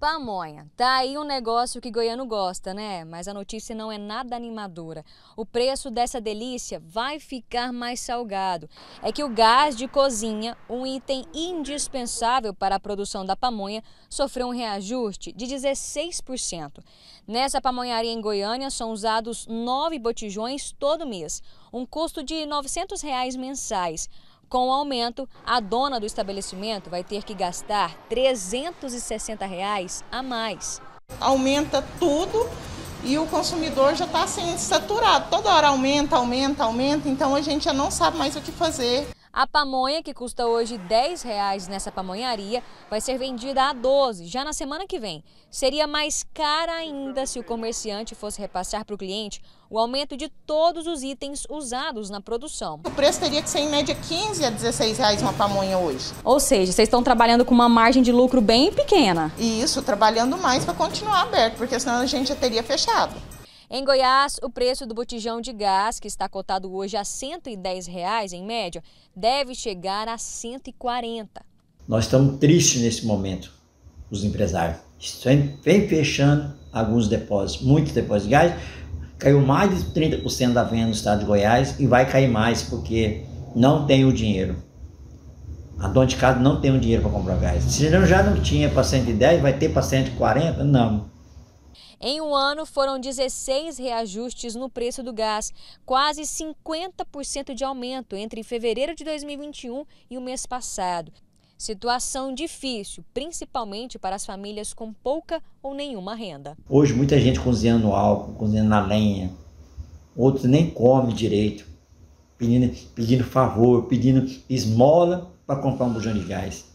Pamonha. Tá aí um negócio que goiano gosta, né? Mas a notícia não é nada animadora. O preço dessa delícia vai ficar mais salgado. É que o gás de cozinha, um item indispensável para a produção da pamonha, sofreu um reajuste de 16%. Nessa pamonharia em Goiânia são usados nove botijões todo mês, um custo de R$ 900 reais mensais. Com o aumento, a dona do estabelecimento vai ter que gastar R$ 360 reais a mais. Aumenta tudo e o consumidor já está assim, saturado. Toda hora aumenta, aumenta, aumenta, então a gente já não sabe mais o que fazer. A pamonha, que custa hoje R$ 10,00 nessa pamonharia, vai ser vendida a 12 já na semana que vem. Seria mais cara ainda se o comerciante fosse repassar para o cliente o aumento de todos os itens usados na produção. O preço teria que ser em média 15 a 16 uma pamonha hoje. Ou seja, vocês estão trabalhando com uma margem de lucro bem pequena. Isso, trabalhando mais para continuar aberto, porque senão a gente já teria fechado. Em Goiás, o preço do botijão de gás, que está cotado hoje a R$ 110 reais, em média, deve chegar a 140. Nós estamos tristes nesse momento, os empresários. Vem fechando alguns depósitos, muitos depósitos de gás. Caiu mais de 30% da venda no estado de Goiás e vai cair mais porque não tem o dinheiro. A dona de casa não tem o dinheiro para comprar gás. Se não já não tinha para 110, vai ter para 140? Não. Em um ano, foram 16 reajustes no preço do gás, quase 50% de aumento entre fevereiro de 2021 e o mês passado. Situação difícil, principalmente para as famílias com pouca ou nenhuma renda. Hoje, muita gente cozinhando álcool, cozinhando na lenha, outros nem come direito, pedindo, pedindo favor, pedindo esmola para comprar um bujão de gás.